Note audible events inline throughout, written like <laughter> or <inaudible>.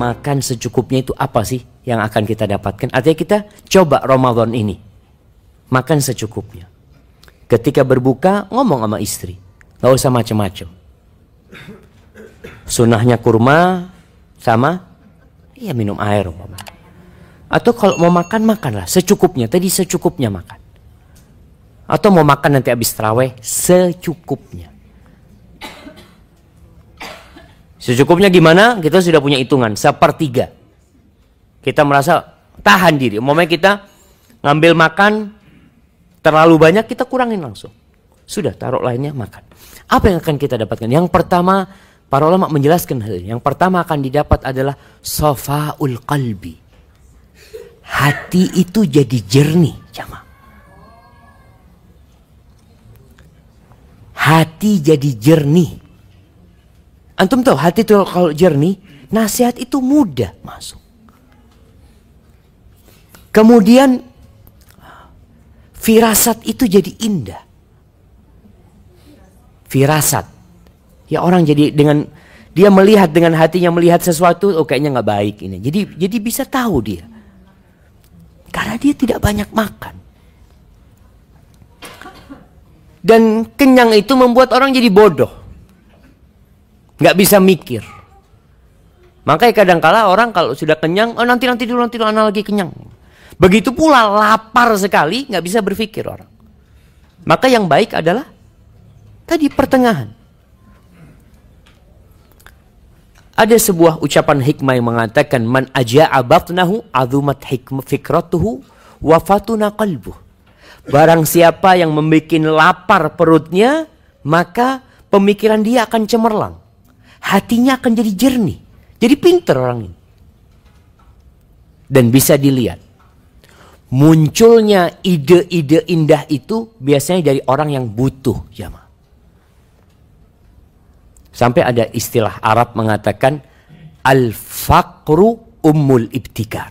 makan secukupnya itu apa sih yang akan kita dapatkan? Artinya kita coba Ramadan ini. Makan secukupnya. Ketika berbuka, ngomong sama istri. Gak usah macam-macam. Sunahnya kurma sama ya minum air. Mama. Atau kalau mau makan, makanlah secukupnya. Tadi secukupnya makan. Atau mau makan nanti habis terawih, secukupnya. Secukupnya gimana? Kita sudah punya hitungan, sepertiga. Kita merasa tahan diri. Umumnya kita ngambil makan terlalu banyak, kita kurangin langsung. Sudah, taruh lainnya makan. Apa yang akan kita dapatkan? Yang pertama, para ulama menjelaskan hal ini. Yang pertama akan didapat adalah sofaul qalbi. Hati itu jadi jernih, jama. Hati jadi jernih Antum tahu hati itu kalau jernih, nasihat itu mudah masuk. Kemudian firasat itu jadi indah. Firasat. Ya orang jadi dengan dia melihat dengan hatinya melihat sesuatu, oh kayaknya nggak baik ini. Jadi jadi bisa tahu dia. Karena dia tidak banyak makan. Dan kenyang itu membuat orang jadi bodoh nggak bisa mikir. Makanya kadangkala orang kalau sudah kenyang, oh nanti nanti dulu nanti dulu anak lagi kenyang. Begitu pula lapar sekali nggak bisa berpikir orang. Maka yang baik adalah tadi pertengahan. Ada sebuah ucapan hikmah yang mengatakan man aja abatnahu azumat hikmah fikratuhu wafatuna qalbuh. Barang siapa yang membuat lapar perutnya, maka pemikiran dia akan cemerlang hatinya akan jadi jernih. Jadi pinter orang ini. Dan bisa dilihat. Munculnya ide-ide indah itu biasanya dari orang yang butuh jamaah. Sampai ada istilah Arab mengatakan al fakru ummul ibtikar.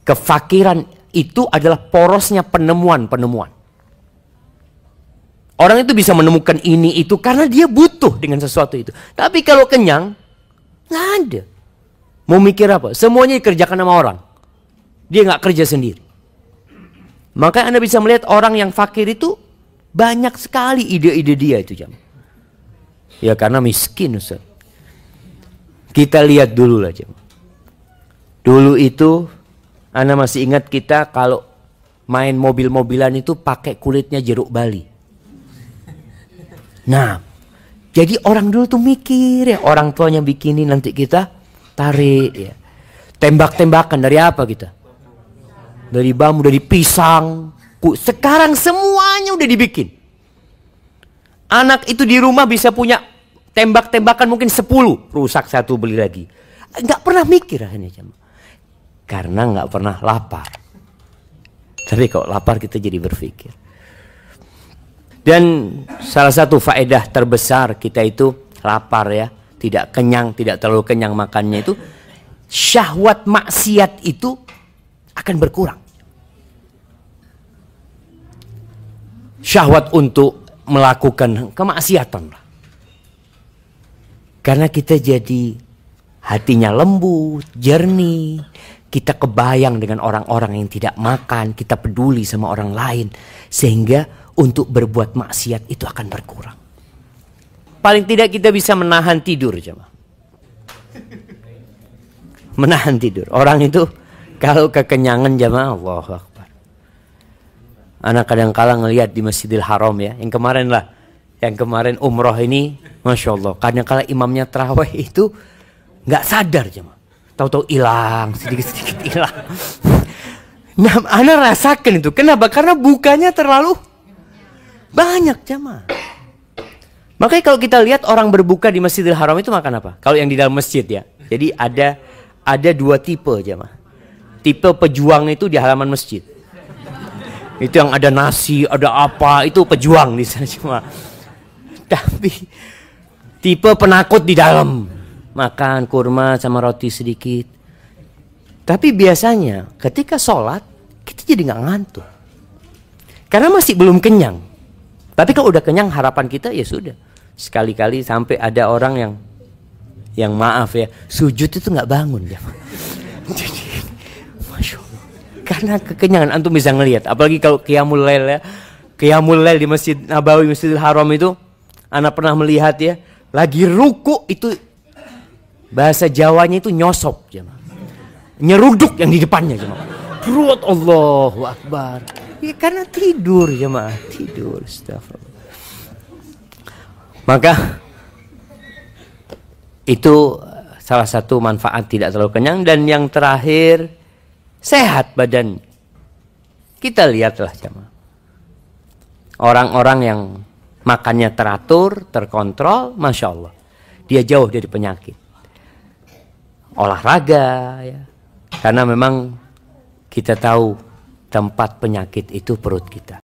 Kefakiran itu adalah porosnya penemuan-penemuan. Orang itu bisa menemukan ini itu karena dia butuh dengan sesuatu itu. Tapi kalau kenyang, nggak ada. Mau mikir apa? Semuanya dikerjakan sama orang. Dia nggak kerja sendiri. Maka Anda bisa melihat orang yang fakir itu banyak sekali ide-ide dia itu jam. Ya karena miskin Ustaz. Kita lihat dulu lah jam. Dulu itu Anda masih ingat kita kalau main mobil-mobilan itu pakai kulitnya jeruk bali. Nah, jadi orang dulu tuh mikir ya orang tuanya bikinin nanti kita tarik ya. Tembak-tembakan dari apa kita? Dari bambu, dari pisang. Sekarang semuanya udah dibikin. Anak itu di rumah bisa punya tembak-tembakan mungkin 10. Rusak satu beli lagi. Nggak pernah mikir akhirnya. Karena nggak pernah lapar. Tapi kalau lapar kita jadi berpikir. Dan salah satu faedah terbesar kita itu lapar ya, tidak kenyang, tidak terlalu kenyang makannya itu syahwat maksiat itu akan berkurang. Syahwat untuk melakukan kemaksiatan lah. Karena kita jadi hatinya lembut, jernih, kita kebayang dengan orang-orang yang tidak makan, kita peduli sama orang lain sehingga untuk berbuat maksiat itu akan berkurang. Paling tidak kita bisa menahan tidur, jemaah. Menahan tidur. Orang itu kalau kekenyangan jemaah Allah Akbar. Anak kadang kala ngelihat di Masjidil Haram ya, yang kemarin lah, yang kemarin umroh ini, masya Allah. Kadang kala imamnya terawih itu nggak sadar jemaah. Tahu-tahu hilang sedikit-sedikit hilang. <laughs> Nah, anak rasakan itu. Kenapa? Karena bukanya terlalu banyak jamaah. Makanya kalau kita lihat orang berbuka di Masjidil Haram itu makan apa? Kalau yang di dalam masjid ya. Jadi ada ada dua tipe jamaah. Tipe pejuang itu di halaman masjid. Itu yang ada nasi, ada apa, itu pejuang di sana cuma. Tapi tipe penakut di dalam. Makan kurma sama roti sedikit. Tapi biasanya ketika sholat, kita jadi nggak ngantuk. Karena masih belum kenyang. Tapi kalau udah kenyang harapan kita ya sudah. Sekali-kali sampai ada orang yang yang maaf ya, sujud itu nggak bangun ya. <laughs> Jadi, masya Allah. Karena kekenyangan antum bisa ngelihat. Apalagi kalau kiamul lail ya. kiamul lail di Masjid Nabawi, Masjidil Haram itu anak pernah melihat ya, lagi ruku itu bahasa Jawanya itu nyosok jemaah. Nyeruduk yang di depannya jemaah. Brut Allahu Akbar. Ya karena tidur jemaah, tidur astagfirullah. Maka itu salah satu manfaat tidak terlalu kenyang dan yang terakhir sehat badan. Kita lihatlah jemaah. Orang-orang yang makannya teratur, terkontrol, masya Allah, dia jauh dari penyakit. Olahraga, ya. karena memang kita tahu tempat penyakit itu perut kita.